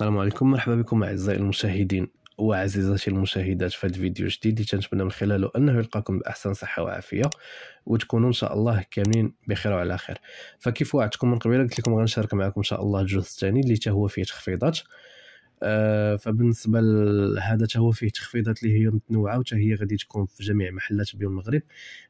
السلام عليكم مرحبا بكم اعزائي المشاهدين وعزيزاتي المشاهدات في هذا الفيديو الجديد اللي تنتمنى من خلاله انه يلقاكم باحسن صحه وعافيه وتكونوا ان شاء الله كاملين بخير وعلى خير فكيف وعدتكم من قبيله قلت لكم غنشارك معكم ان شاء الله الجزء الثاني اللي حتى هو فيه تخفيضات آه، فبالنسبه لهذا هو فيه تخفيضات اللي هي متنوعه وحتى هي غادي تكون في جميع محلات بيوم المغرب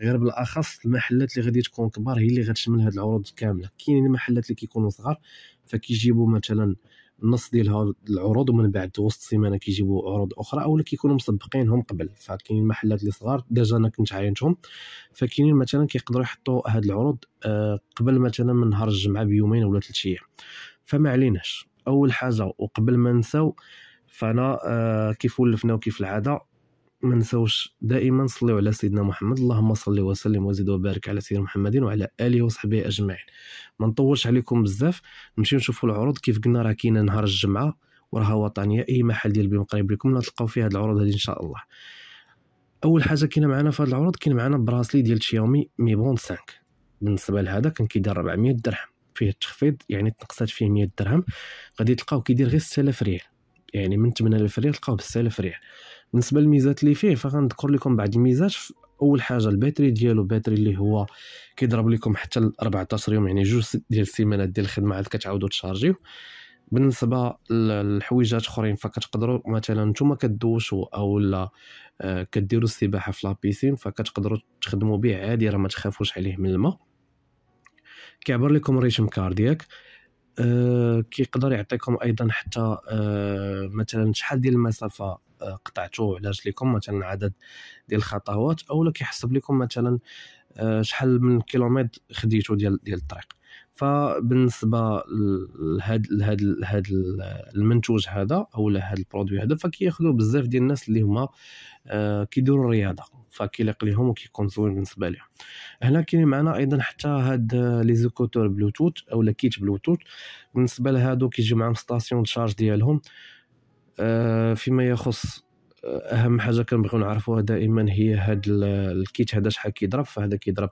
غير بالاخص المحلات اللي غادي تكون كبار هي اللي غتشمل هذه العروض كامله كاينين المحلات اللي كيكونوا صغار فكيجيبوا مثلا النص ديال العروض ومن بعد وسط السيمانه كيجيبوا عروض اخرى اولا كيكونوا مسبقينهم قبل فكاينين محلات اللي صغار ديجا انا كنت عاينتهم فكاينين مثلا كيقدروا يحطوا هاد العروض آه، قبل مثلا من نهار الجمعه بيومين ولا ثلاث ايام فما عليناش اول حاجه وقبل ما نساو فانا آه، كيف ولفنا وكيف العاده ما نساوش دائما نصليو على سيدنا محمد اللهم صل وسلم وزد وبارك على سيدنا محمد وعلى اله وصحبه اجمعين ما نطولش عليكم بزاف نمشيو نشوفوا العروض كيف قلنا راه كاينه نهار الجمعه وراها وطنيه اي محل ديال بهم قريب لكم تلقاو فيه هاد العروض هذه ان شاء الله اول حاجه كاينه معنا في هاد العروض كاين معنا براسلي ديال شيومي مي بون 5 بالنسبه لهذا كان كيدار 400 درهم فيه التخفيض يعني تنقصات فيه 100 درهم غادي تلقاو كيدير غير 6000 ريال يعني من 8000 ريال تلقاو ب 6000 ريال بالنسبه للميزات اللي فيه فغنذكر لكم بعض الميزات اول حاجه الباتري ديالو باتري اللي هو كيضرب لكم حتى ل 14 يوم يعني جوج ديال السيمانات ديال الخدمه عاد كتعاودوا تشارجيو بالنسبه للحويجات اخرين فكتقدروا مثلا نتوما كدوشوا او لا آه، كديروا السباحه في لابيسين فكتقدروا تخدموا به عادي راه ما تخافوش عليه من الماء كيعبر لكم الريتم كاردياك آه، كيقدر يعطيكم ايضا حتى آه، مثلا شحال ديال المسافه آه، قطعتو على رجليكم مثلا عدد ديال الخطوات اولا كيحسب لكم مثلا شحال من كيلومتر خديتو ديال ديال الطريق فبالنسبه لهاد لهاد لهاد المنتوج هذا او لهاد البرودوي هذا فكياخذوا بزاف ديال الناس اللي هما آه، كيديروا الرياضه فكيليق ليهم وكيكون زوين بالنسبه ليهم هنا كاين معنا ايضا حتى هاد لي زيكوتور بلوتوت او كيت بلوتوت بالنسبه لهادو كيجي معاهم ستاسيون تشارج ديالهم آه، فيما يخص آه، اهم حاجه كنبغيو نعرفوها دائما هي هاد الكيت هذا شحال كيضرب فهذا كيضرب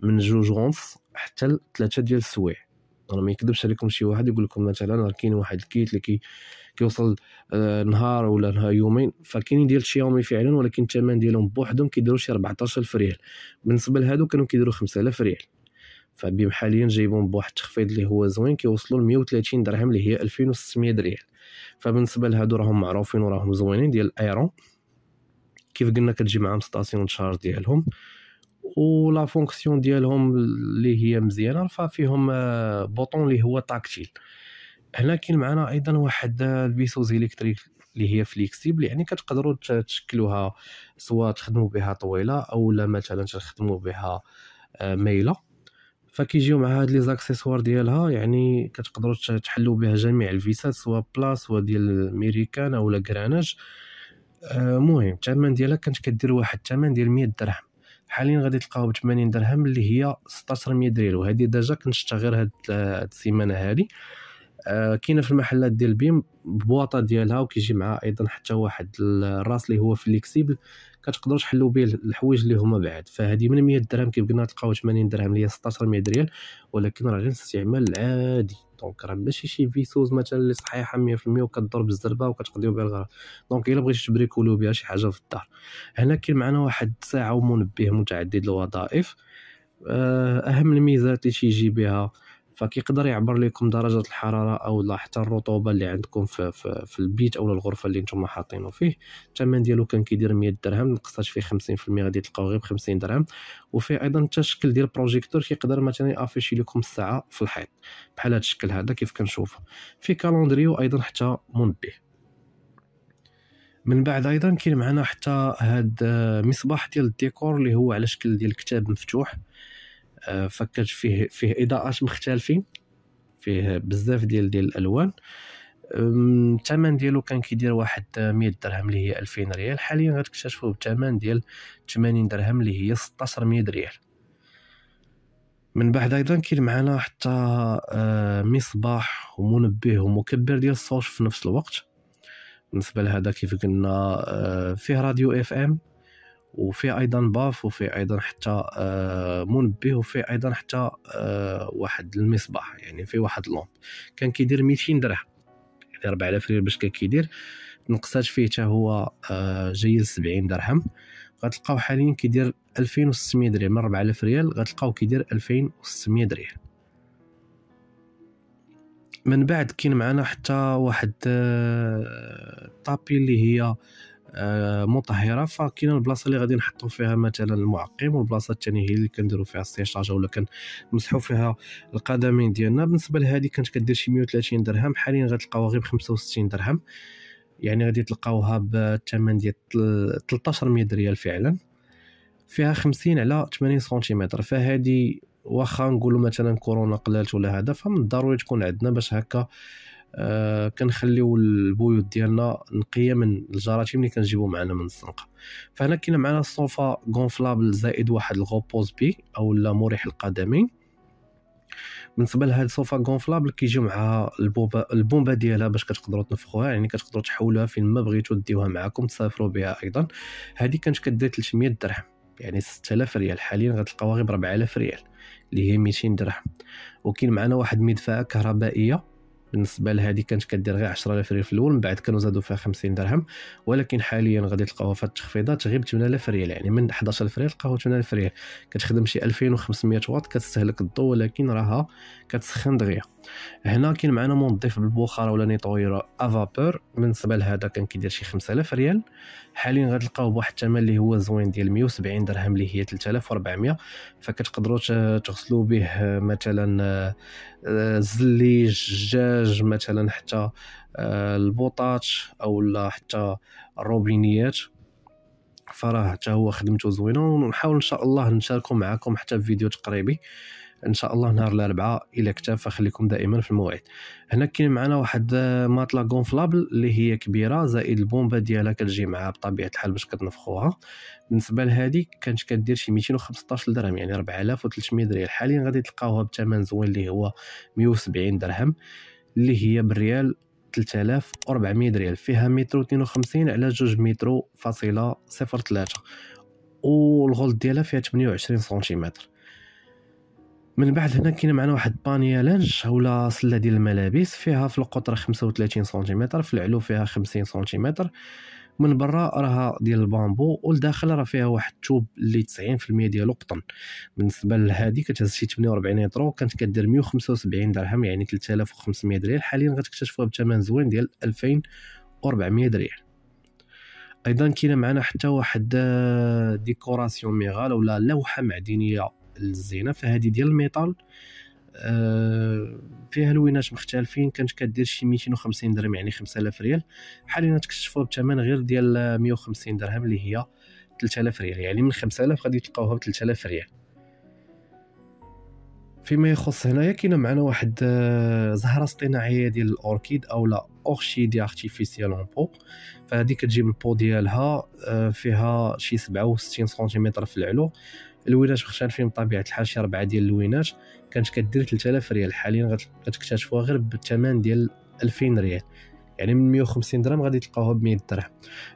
من جوج ونص حتى ثلاثه ديال السوايع انا ما يكذبش عليكم شي واحد يقول لكم مثلا كاين واحد الكيت اللي كي كيوصل آه، نهار ولا نهار يومين فكاينين ديال شيومي فعلا ولكن الثمن ديالهم بوحدهم كيديروا شي 14000 ريال بالنسبه لهادو كانوا كيديروا 5000 ريال فبيم حاليا جايبهم بواحد التخفيض اللي هو زوين كيوصلوا ل 130 درهم اللي هي 2600 ريال فبالنسبه لهادو راهم معروفين وراهم زوينين ديال ايرون كيف قلنا كتجي معاهم ستاسيون تشارج ديالهم ولا فونكسيون ديالهم اللي هي مزيانه رفع فيهم آه، بوطون اللي هو تاكتيل هنا كاين معنا ايضا واحد آه، البيسوز الكتريك اللي هي فليكسيبل يعني كتقدروا تشكلوها سواء تخدموا بها طويله او لا مثلا تخدموا بها آه، مايله فكيجيو مع هاد لي زاكسيسوار ديالها يعني كتقدروا تحلوا بها جميع الفيسات سواء بلاس سواء ديال ميريكان اولا كراناج المهم الثمن ديالها كانت كدير واحد الثمن ديال 100 درهم حاليا غادي تلقاو 80 درهم اللي هي 1600 درهم وهذه ديجا كنشتها غير هاد السيمانه هذه آه كاينه في المحلات ديال بيم بواطه ديالها وكيجي معها ايضا حتى واحد الراس اللي هو فليكسيبل كتقدروا تحلوا به الحوايج اللي هما بعد فهذه من 100 درهم كيف قلنا تلقاو 80 درهم اللي هي 1600 ريال ولكن راه غير استعمال عادي دونك راه ماشي شي فيسوز مثلا اللي صحيحه 100% وكضرب بالزربه وكتقضيو بها الغرض دونك الا بغيتي تبري بها شي حاجه في الدار هنا كاين معنا واحد الساعه ومنبه متعدد الوظائف آه، اهم الميزات اللي تيجي بها فكيقدر يعبر لكم درجه الحراره او حتى الرطوبه اللي عندكم في, في, في البيت او الغرفه اللي نتوما حاطينه فيه الثمن ديالو كان كيدير مية درهم نقصات فيه خمسين في المية غادي تلقاو غير بخمسين درهم وفي ايضا الشكل ديال بروجيكتور كيقدر مثلا يافيشي لكم الساعه في الحيط بحال هاد الشكل هذا كيف كنشوفه في كالندريو ايضا حتى منبه من بعد ايضا كاين معنا حتى هاد آه، مصباح ديال الديكور اللي هو على شكل ديال كتاب مفتوح آه، فكرت فيه فيه اضاءات مختلفين فيه بزاف ديال ديال الالوان الثمن ديالو كان كيدير واحد 100 درهم اللي هي 2000 ريال حاليا غتكتشفوا بثمن ديال 80 درهم اللي هي 1600 ريال من بعد ايضا كاين معنا حتى آه، مصباح ومنبه ومكبر ديال الصوت في نفس الوقت بالنسبه لهذا كيف قلنا آه، فيه راديو اف ام وفي ايضا باف وفي ايضا حتى آه، منبه وفي ايضا حتى آه، واحد المصباح يعني في واحد لومب كان كيدير 200 درهم يعني 4000 ريال باش كان كيدير نقصات فيه حتى هو جاي ل 70 درهم غتلقاو حاليا كيدير 2600 درهم من 4000 ريال غتلقاو كيدير 2600 درهم من بعد كاين معنا حتى واحد الطابي آه، اللي هي آه، مطهره فكاين البلاصه اللي غادي نحطو فيها مثلا المعقم والبلاصه الثانيه هي اللي كنديرو فيها السيشاج ولا كنمسحو فيها القدمين ديالنا بالنسبه لهذه كانت كدير شي 130 درهم حاليا غتلقاوها غير ب 65 درهم يعني غادي تلقاوها بالثمن ديال 1300 ريال فعلا فيها 50 على 80 سنتيمتر فهذه واخا نقولوا مثلا كورونا قلالت ولا هذا فمن الضروري تكون عندنا باش هكا آه، كنخليو البيوت ديالنا نقيه من الجراتي ملي كنجيبو معنا من الزنقه فهنا كاين معنا الصوفا غونفلابل زائد واحد الغوبوز بي او لا مريح القدمين بالنسبه لهاد الصوفا غونفلابل كيجي معها البومبا ديالها باش كتقدروا تنفخوها يعني كتقدروا تحولوها فين ما بغيتو ديوها معاكم تسافروا بها ايضا هذه كانت كدير 300 درهم يعني 6000 ريال حاليا غتلقاوها غير ب 4000 ريال اللي هي 200 درهم وكاين معنا واحد مدفاه كهربائيه بالنسبه لهذه كانت كدير غير 10000 ريال في الاول من بعد كانوا زادوا فيها 50 درهم ولكن حاليا غادي تلقاوها في التخفيضات غير ب 8000 ريال يعني من 11000 ريال تلقاوها 8000 ريال كتخدم شي 2500 واط كتستهلك الضوء ولكن راها كتسخن دغيا هنا كاين معنا موظف بالبخار ولا نيطويرا افابور بالنسبه لهذا كان كيدير شي 5000 ريال حاليا غتلقاو بواحد الثمن اللي هو زوين ديال 170 درهم اللي هي 3400 فكتقدروا تغسلوا به مثلا الزليج آه، الجاج مثلا حتى آه، البوطاش او حتى الروبينيات فراه حتى هو خدمته زوينه ونحاول ان شاء الله نشاركو معكم حتى في فيديو تقريبي ان شاء الله نهار الاربعاء الى كتاب فخليكم دائما في الموعد هنا كاين معنا واحد آه، ماطلا غونفلابل اللي هي كبيره زائد البومبا ديالها كتجي معها بطبيعه الحال باش كتنفخوها بالنسبه لهذه كانت كدير شي 215 درهم يعني 4300 ريال حاليا غادي تلقاوها بثمن زوين اللي هو 170 درهم اللي هي بالريال 3400 ريال فيها مترو 52 على 2 مترو فاصله 03 والغلط ديالها فيها 28 سنتيمتر من بعد هنا كاين معنا واحد بانيا لانش ولا سله ديال الملابس فيها في القطر 35 سنتيمتر في العلو فيها 50 سنتيمتر من برا راها ديال البامبو والداخل راه فيها واحد التوب اللي 90% ديالو قطن بالنسبه لهادي كتهز شي 48 يطرو كانت كدير 175 درهم يعني 3500 درهم حاليا غتكتشفوها بثمن زوين ديال 2400 درهم ايضا كاينه معنا حتى واحد آه، ديكوراسيون ميغال ولا لوحه معدنيه الزينه فهذه ديال الميتال آه، فيها لوينات مختلفين كانت كدير شي 250 درهم يعني 5000 ريال حاليا تكتشفوها بثمن غير ديال 150 درهم اللي هي 3000 ريال يعني من 5000 غادي تلقاوها ب 3000 ريال فيما يخص هنايا كاينه معنا واحد آه، زهره اصطناعيه ديال الاوركيد او لا اورشيدي ارتيفيسيال اون بو فهذه كتجيب البو ديالها آه، فيها شي 67 سنتيمتر في العلو الوينات مختلفين بطبيعه الحال شي ربعه ديال الوينات كانت كدير 3000 ريال حاليا غتكتشفوها غير بالثمن ديال 2000 ريال يعني من 150 درهم غادي تلقاوها ب 100 درهم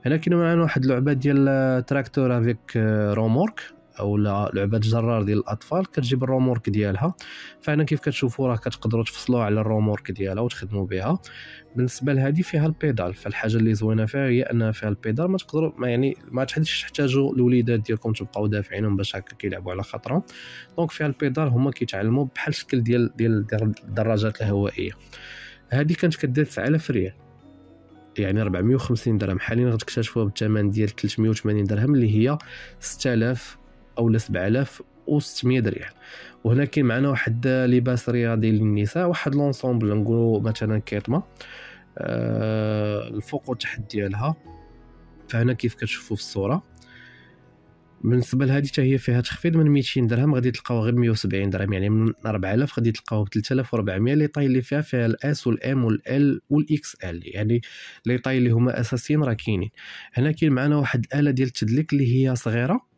هنا كاين معنا واحد اللعبه ديال آه، تراكتور افيك آه، رومورك او لعبه جرار ديال الاطفال كتجيب الرومورك ديالها فهنا كيف كتشوفوا راه كتقدروا تفصلوا على الرومورك ديالها وتخدموا بها بالنسبه لهذه فيها البيدال فالحاجه اللي زوينه فيها هي انها فيها البيدال ما تقدروا ما يعني ما تحدش تحتاجوا الوليدات ديالكم تبقاو دافعينهم باش هكا كيلعبوا على خاطرهم دونك فيها البيدال هما كيتعلموا بحال الشكل ديال ديال الدراجات الهوائيه هذه كانت كدير 9000 ريال يعني 450 درهم حاليا غتكتشفوها بالثمن ديال 380 درهم اللي هي 6000 اولا 7600 درهم وهنا كاين معنا واحد لباس رياضي للنساء واحد لونسومبل نقولوا مثلا كيتما آه، الفوق والتحت ديالها فهنا كيف كتشوفوا في الصوره بالنسبه لهادي حتى هي فيها تخفيض من 200 درهم غادي تلقاوها غير 170 درهم يعني من 4000 غادي تلقاوها ب 3400 لي طاي اللي فيها فيها الاس والام والال والاكس ال يعني لي طاي اللي هما اساسيين راه كاينين هنا كاين معنا واحد الاله ديال التدليك اللي هي صغيره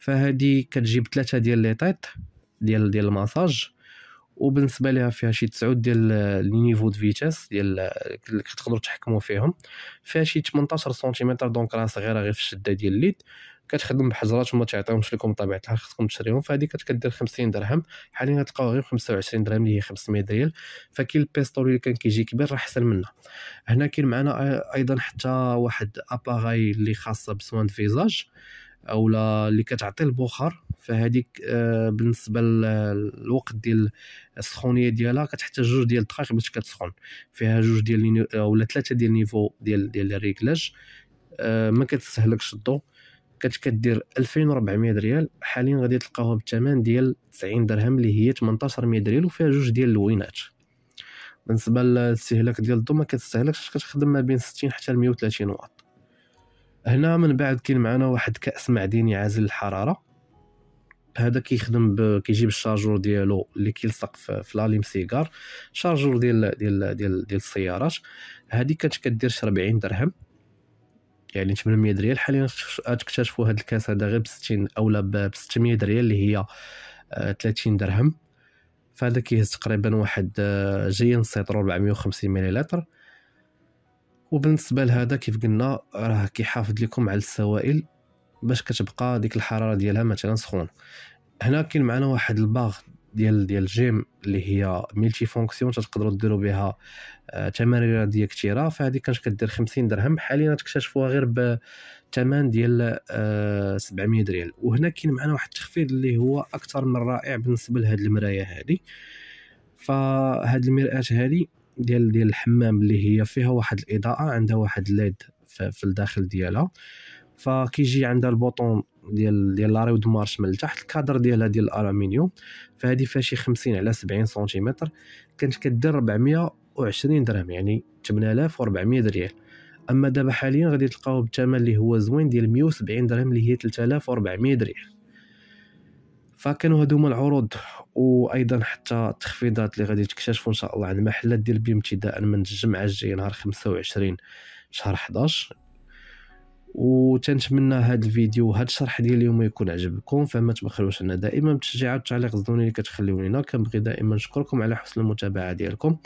فهادي كتجيب ثلاثه ديال لي طيط ديال ديال الماساج وبالنسبه ليها فيها شي تسعود ديال لي نيفو دو فيتاس ديال اللي كتقدروا تحكموا فيهم فيها شي 18 سنتيمتر دونك راه صغيره غير في الشده ديال اليد كتخدم بحجرات وما تعطيهمش لكم طبيعه الحال خصكم تشريهم فهادي كتدير 50 درهم حاليا تلقاو غير 25 درهم اللي هي 500 ريال فكاين البيستول اللي كان كيجي كبير راه احسن منها هنا كاين معنا ايضا حتى واحد اباغاي اللي خاصه بسوان فيزاج اولا اللي كتعطي البخار فهذيك آه، بالنسبه للوقت ديال السخونيه ديالها كتحتاج جوج ديال الدقائق باش كتسخن فيها جوج ديال ولا ثلاثه ديال النيفو ديال ديال الريكلاج آه، ما كتسهلكش الضو كانت كدير 2400 ريال حاليا غادي تلقاوها بالثمن ديال 90 درهم اللي هي 1800 ريال وفيها جوج ديال اللوينات بالنسبه للاستهلاك ديال الضو ما كتستهلكش كتخدم ما بين 60 حتى 130 واط هنا من بعد كاين معنا واحد كاس معدني عازل الحراره هذا كيخدم ب... كيجيب الشارجور ديالو اللي كيلصق في, في لاليم سيجار شارجور ديال ديال ديال, ديال السيارات هذه كانت كدير 40 درهم يعني 800 ريال حاليا تكتشفوا هذا الكاس هذا غير ب 60 اولا ب 600 ريال اللي هي 30 آه، درهم فهذا كيهز تقريبا واحد جاي سيترو 450 مليلتر وبالنسبه لهذا كيف قلنا راه كيحافظ لكم على السوائل باش كتبقى ديك الحراره ديالها مثلا سخون هنا كاين معنا واحد الباغ ديال ديال الجيم اللي هي ملتي فونكسيون تقدروا ديروا بها آه، تمارين رياضيه كثيره فهذه كانت كدير 50 درهم حاليا تكتشفوها غير بثمن ديال 700 آه، ريال وهنا كاين معنا واحد التخفيض اللي هو اكثر من رائع بالنسبه لهاد المرايه هذه فهاد المرآة هذه ديال ديال الحمام اللي هي فيها واحد الاضاءه عندها واحد ليد في الداخل ديالها فكيجي عندها البوطون ديال ديال لاريود مارش من التحت الكادر ديالها ديال الالومنيوم فهذه فيها شي 50 على 70 سنتيمتر كانت كدير 420 درهم يعني 8400 ريال اما دابا حاليا غادي تلقاو بالثمن اللي هو زوين ديال 170 درهم اللي هي 3400 ريال فكانوا هادو هما العروض وايضا حتى التخفيضات اللي غادي تكتشفوا ان شاء الله عن المحلات ديال بيم ابتداء من الجمعه الجايه نهار 25 شهر 11 وتنتمنى هذا الفيديو هذا الشرح ديال اليوم يكون عجبكم فما تبخلوش علينا دائما بالتشجيعات والتعليق الزوين اللي كتخليو لينا كنبغي دائما نشكركم على حسن المتابعه ديالكم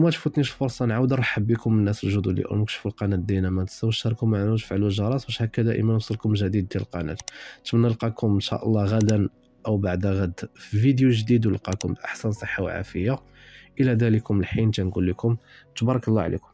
وما تفوتنيش فرصة نعاود نرحب بكم الناس الجدد اللي نكشفوا القناه دينا ما تنساوش تشاركوا معنا وتفعلوا الجرس باش هكا دائما يوصلكم جديد ديال القناه نتمنى نلقاكم ان شاء الله غدا او بعد غد في فيديو جديد ونلقاكم باحسن صحه وعافيه الى ذلكم الحين تنقول لكم تبارك الله عليكم